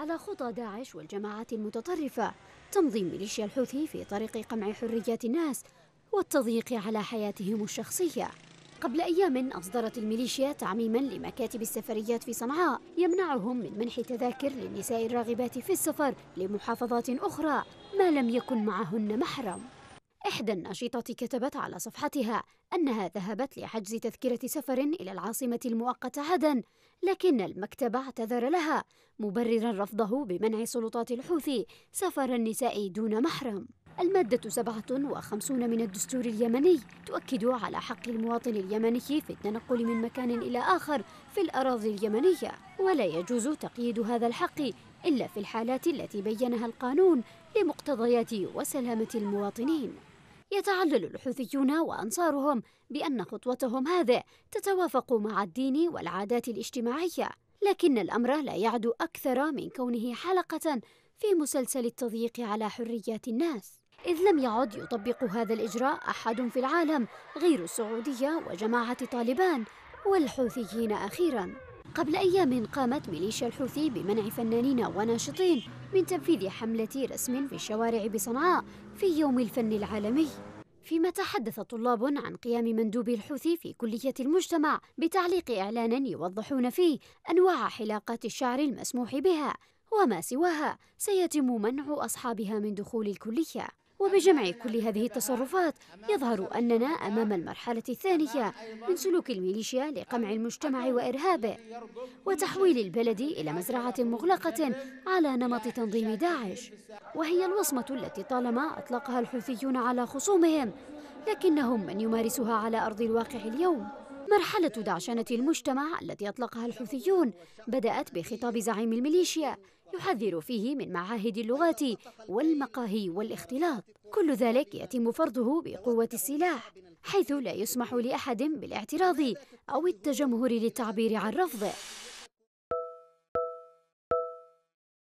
على خطى داعش والجماعات المتطرفة تنظيم ميليشيا الحوثي في طريق قمع حريات الناس والتضييق على حياتهم الشخصية قبل أيام أصدرت الميليشيا تعميما لمكاتب السفريات في صنعاء يمنعهم من منح تذاكر للنساء الراغبات في السفر لمحافظات أخرى ما لم يكن معهن محرم إحدى الناشطات كتبت على صفحتها أنها ذهبت لحجز تذكرة سفر إلى العاصمة المؤقتة عدن، لكن المكتب اعتذر لها مبررا رفضه بمنع سلطات الحوثي سفر النساء دون محرم. المادة 57 من الدستور اليمني تؤكد على حق المواطن اليمني في التنقل من مكان إلى آخر في الأراضي اليمنية، ولا يجوز تقييد هذا الحق إلا في الحالات التي بينها القانون لمقتضيات وسلامة المواطنين. يتعلل الحوثيون وأنصارهم بأن خطوتهم هذه تتوافق مع الدين والعادات الاجتماعية لكن الأمر لا يعدو أكثر من كونه حلقة في مسلسل التضييق على حريات الناس إذ لم يعد يطبق هذا الإجراء أحد في العالم غير السعودية وجماعة طالبان والحوثيين أخيراً قبل أيام قامت ميليشيا الحوثي بمنع فنانين وناشطين من تنفيذ حملة رسم في الشوارع بصنعاء في يوم الفن العالمي فيما تحدث طلاب عن قيام مندوب الحوثي في كلية المجتمع بتعليق إعلان يوضحون فيه أنواع حلاقات الشعر المسموح بها وما سواها سيتم منع أصحابها من دخول الكلية وبجمع كل هذه التصرفات يظهر أننا أمام المرحلة الثانية من سلوك الميليشيا لقمع المجتمع وإرهابه وتحويل البلد إلى مزرعة مغلقة على نمط تنظيم داعش وهي الوصمة التي طالما أطلقها الحوثيون على خصومهم لكنهم من يمارسها على أرض الواقع اليوم مرحلة دعشنة المجتمع التي أطلقها الحوثيون بدأت بخطاب زعيم الميليشيا يحذر فيه من معاهد اللغات والمقاهي والاختلاط كل ذلك يتم فرضه بقوة السلاح حيث لا يسمح لأحد بالاعتراض أو التجمهر للتعبير عن رفضه